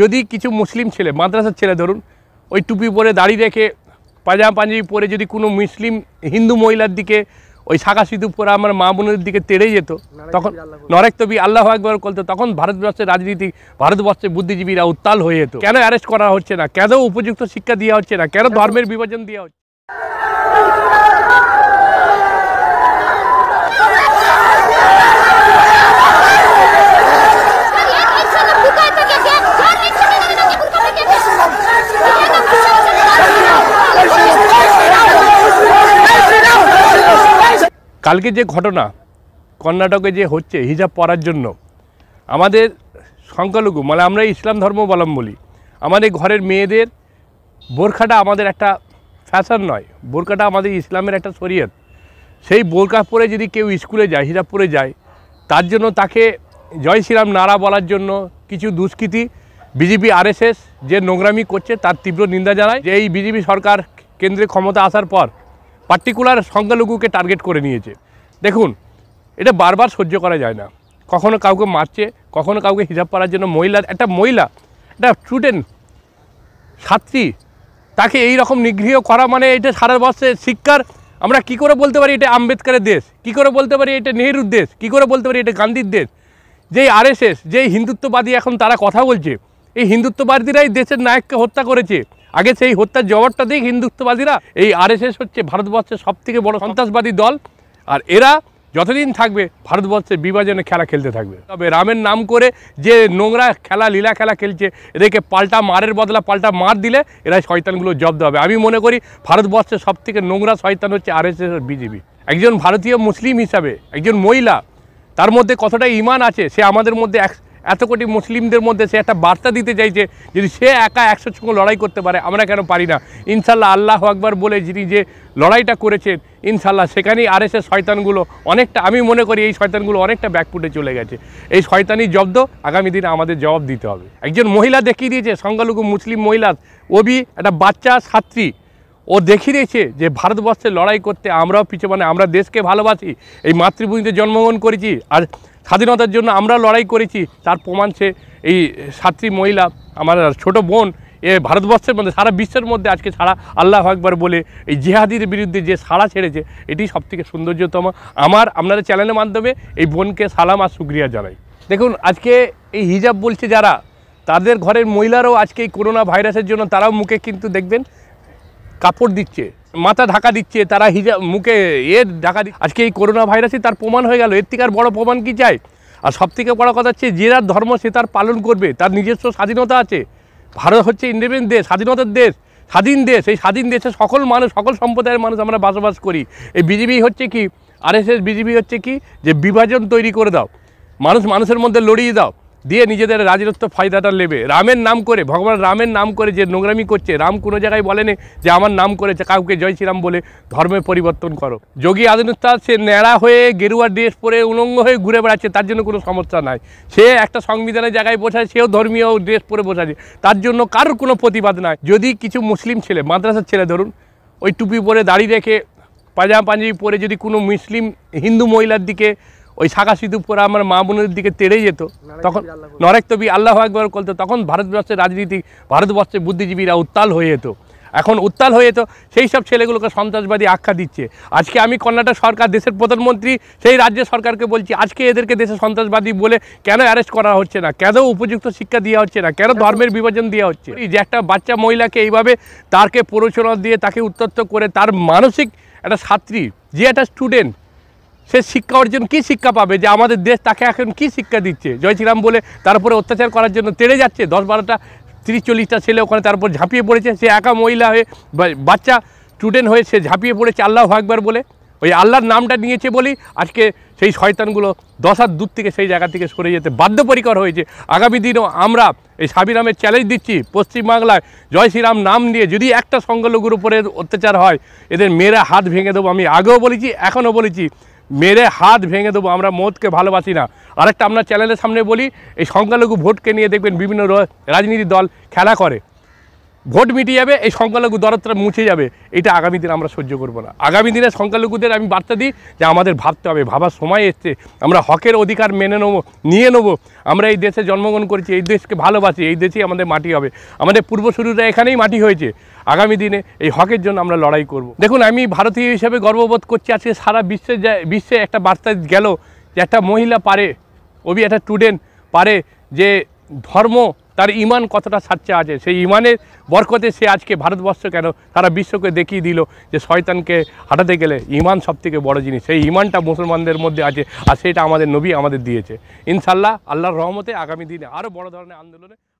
যদি কিছু মুসলিম ছেলে মাদ্রাসার ছেলে ধরুন ওই টুপি পরে দাড়ি রেখে পাজামা পাঞ্জাবি পরে যদি কোনো মুসলিম হিন্দু মহিলার দিকে ওই শাখা সিঁদুর পরে আমার মা বোনের দিকে তেড়ে যেত তখন নরেক তবি আল্লাহ একবার করতো তখন ভারতবর্ষের রাজনীতি ভারতবর্ষের বুদ্ধিজীবীরা উত্তাল হয়ে যেত কেন অ্যারেস্ট করা হচ্ছে না কেন উপযুক্ত শিক্ষা দেওয়া হচ্ছে না কেন ধর্মের বিভাজন দেওয়া হচ্ছে কালকে যে ঘটনা কর্ণাটকে যে হচ্ছে হিজাব পরার জন্য আমাদের সংখ্যালঘু মানে আমরা ইসলাম ধর্মাবলম্বী আমাদের ঘরের মেয়েদের বোরখাটা আমাদের একটা ফ্যাশন নয় বোরখাটা আমাদের ইসলামের একটা শরীয়ত সেই বোরখা পরে যদি কেউ স্কুলে যায় হিজাব পরে যায় তার জন্য তাকে জয় শ্রীরাম নারা বলার জন্য কিছু দুষ্কৃতি বিজেপি আরএসএস যে নোংরামি করছে তার তীব্র নিন্দা জানায় যে এই বিজেপি সরকার কেন্দ্রে ক্ষমতা আসার পর পার্টিকুলার সংখ্যালঘুকে টার্গেট করে নিয়েছে দেখুন এটা বারবার সহ্য করা যায় না কখনো কাউকে মারছে কখনো কাউকে হিসাব করার জন্য মহিলার একটা মহিলা একটা স্টুডেন্ট ছাত্রী তাকে এই রকম নিগৃহ করা মানে এটা সারা বর্ষে শিক্ষার আমরা কি করে বলতে পারি এটা আম্বেদকারের দেশ কি করে বলতে পারি এটা নেহরুর দেশ কি করে বলতে পারি এটা গান্ধীর দেশ যেই আরএসএস যেই হিন্দুত্ববাদী এখন তারা কথা বলছে এই হিন্দুত্ববাদীরাই দেশের নায়ককে হত্যা করেছে আগে সেই হত্যার জবাবটা দিক হিন্দুত্ববাদীরা এই আরএসএস হচ্ছে ভারতবর্ষের সব থেকে বড় সন্ত্রাসবাদী দল আর এরা যতদিন থাকবে ভারতবর্ষের বিভাজনে খেলা খেলতে থাকবে তবে রামের নাম করে যে নোংরা খেলা লীলা খেলা খেলছে এদেরকে পাল্টা মারের বদলা পাল্টা মার দিলে এরা শয়তানগুলো জব্দ হবে আমি মনে করি ভারতবর্ষের থেকে নোংরা শয়তান হচ্ছে আরএসএস বিজেপি একজন ভারতীয় মুসলিম হিসাবে একজন মহিলা তার মধ্যে কতটা ইমান আছে সে আমাদের মধ্যে এক এত কোটি মুসলিমদের মধ্যে সে একটা বার্তা দিতে চাইছে যদি সে একা একশো সঙ্গে লড়াই করতে পারে আমরা কেন পারি না ইনশাল্লাহ আল্লাহ আকবার বলে যিনি যে লড়াইটা করেছেন ইনশাল্লাহ সেখানেই আর এসে শয়তানগুলো অনেকটা আমি মনে করি এই শয়তানগুলো অনেকটা ব্যাকফুটে চলে গেছে এই শয়তানি জব্দ আগামী দিনে আমাদের জবাব দিতে হবে একজন মহিলা দেখিয়ে দিয়েছে সংখ্যালঘু মুসলিম মহিলা ওবি একটা বাচ্চা ছাত্রী ও দেখিয়ে দিয়েছে যে ভারতবর্ষে লড়াই করতে আমরাও পিছিয়ে মানে আমরা দেশকে ভালোবাসি এই মাতৃভূমিতে জন্মগ্রহণ করেছি আর স্বাধীনতার জন্য আমরা লড়াই করেছি তার প্রমাণ সে এই সাতটি মহিলা আমার ছোট বোন এ ভারতবর্ষের মধ্যে সারা বিশ্বের মধ্যে আজকে সারা আল্লাহ একবার বলে এই জেহাদির বিরুদ্ধে যে সাড়া ছেড়েছে এটি সবথেকে সৌন্দর্যতম আমার আপনাদের চ্যানেলের মাধ্যমে এই বোনকে সালাম আর সুক্রিয়া জানাই দেখুন আজকে এই হিজাব বলছে যারা তাদের ঘরের মহিলারাও আজকে এই করোনা ভাইরাসের জন্য তারাও মুখে কিন্তু দেখবেন কাপড় দিচ্ছে মাথা ঢাকা দিচ্ছে তারা হিজা মুখে এর ঢাকা দিচ্ছে আজকে এই করোনা ভাইরাসই তার প্রমাণ হয়ে গেল এর থেকে আর বড় প্রমাণ কি চাই আর সব থেকে বড় কথা হচ্ছে যে যার ধর্ম সে তার পালন করবে তার নিজস্ব স্বাধীনতা আছে ভারত হচ্ছে ইন্ডিপেন্ডেন্ট দেশ স্বাধীনতার দেশ স্বাধীন দেশ এই স্বাধীন দেশে সকল মানুষ সকল সম্প্রদায়ের মানুষ আমরা বসবাস করি এই বিজেপি হচ্ছে কি আরএসএস বিজেপি হচ্ছে কি যে বিভাজন তৈরি করে দাও মানুষ মানুষের মধ্যে লড়িয়ে দাও দিয়ে নিজেদের রাজত্ব ফায়দাটা নেবে রামের নাম করে ভগবান রামের নাম করে যে নোংরামি করছে রাম কোনো জায়গায় বলেনি যে আমার নাম করে কাউকে জয় শ্রীরাম বলে ধর্মের পরিবর্তন করো যোগী আদিত্যনাথ সে ন্যাড়া হয়ে গেরুয়া ড্রেস পরে উলঙ্গ হয়ে ঘুরে বেড়াচ্ছে তার জন্য কোনো সমস্যা নাই সে একটা সংবিধানের জায়গায় বসে সেও ধর্মীয় ড্রেস পরে বসে আছে তার জন্য কারোর কোনো প্রতিবাদ নাই যদি কিছু মুসলিম ছেলে মাদ্রাসার ছেলে ধরুন ওই টুপি পরে দাড়ি রেখে পাজামা পাঞ্জাবি পরে যদি কোনো মুসলিম হিন্দু মহিলার দিকে ওই সাগা সিধু পরে আমার মা বোনের দিকে তেড়ে যেত তখন নরেক তবি আল্লাহ একবার করতো তখন ভারতবর্ষের রাজনীতি ভারতবর্ষের বুদ্ধিজীবীরা উত্তাল হয়ে যেত এখন উত্তাল হয়ে তো সেই সব ছেলেগুলোকে সন্ত্রাসবাদী আখ্যা দিচ্ছে আজকে আমি কর্ণাটক সরকার দেশের প্রধানমন্ত্রী সেই রাজ্য সরকারকে বলছি আজকে এদেরকে দেশে সন্ত্রাসবাদী বলে কেন অ্যারেস্ট করা হচ্ছে না কেন উপযুক্ত শিক্ষা দেওয়া হচ্ছে না কেন ধর্মের বিভাজন দেওয়া হচ্ছে যে একটা বাচ্চা মহিলাকে এইভাবে তাকে প্ররোচনা দিয়ে তাকে উত্তপ্ত করে তার মানসিক একটা ছাত্রী যে একটা স্টুডেন্ট সে শিক্ষা অর্জন কি শিক্ষা পাবে যে আমাদের দেশ তাকে এখন কি শিক্ষা দিচ্ছে জয় শ্রীরাম বলে তার অত্যাচার করার জন্য তেড়ে যাচ্ছে দশ বারোটা তিরিশ চল্লিশটা ছেলে ওখানে তার উপর ঝাঁপিয়ে পড়েছে সে একা মহিলা হয়ে বাচ্চা স্টুডেন্ট হয়ে সে ঝাঁপিয়ে পড়েছে আল্লাহ একবার বলে ওই আল্লাহর নামটা নিয়েছে বলেই আজকে সেই শয়তানগুলো দশার দূর থেকে সেই জায়গা থেকে সরে যেতে বাধ্যপরিকর হয়েছে আগামী দিনও আমরা এই সাবিরামের চ্যালেঞ্জ দিচ্ছি পশ্চিমবাংলায় জয় শ্রীরাম নাম নিয়ে যদি একটা সংখ্যালঘুর উপরে অত্যাচার হয় এদের মেয়েরা হাত ভেঙে দেবো আমি আগেও বলেছি এখনও বলেছি মেরে হাত ভেঙে দেবো আমরা মদকে ভালোবাসি না আরেকটা আমরা চ্যানেলের সামনে বলি এই সংখ্যালঘু ভোটকে নিয়ে দেখবেন বিভিন্ন রাজনীতি দল খেলা করে ভোট মিটিয়ে যাবে এই সংখ্যালঘু দরদটা মুছে যাবে এটা আগামী দিন আমরা সহ্য করব না আগামী দিনে সংখ্যালঘুদের আমি বার্তা দিই যে আমাদের ভাবতে হবে ভাবার সময় এসছে আমরা হকের অধিকার মেনে নেবো নিয়ে নেবো আমরা এই দেশে জন্মগ্রহণ করেছি এই দেশকে ভালোবাসি এই দেশেই আমাদের মাটি হবে আমাদের পূর্বশুরুরা এখানেই মাটি হয়েছে আগামী দিনে এই হকের জন্য আমরা লড়াই করব। দেখুন আমি ভারতীয় হিসেবে গর্ববোধ করছি আজকে সারা বিশ্বে বিশ্বে একটা বার্তা গেল যে একটা মহিলা পারে ওবি একটা স্টুডেন্ট পারে যে ধর্ম তার ইমান কতটা সাচ্চা আছে সেই ইমানের বরকতে সে আজকে ভারতবর্ষ কেন তারা বিশ্বকে দেখিয়ে দিল যে শয়তানকে হাঁটাতে গেলে ইমান সবথেকে বড় জিনিস সেই ইমানটা মুসলমানদের মধ্যে আছে আর সেটা আমাদের নবী আমাদের দিয়েছে ইনশাল্লাহ আল্লাহর রহমতে আগামী দিনে আরও বড় ধরনের আন্দোলনে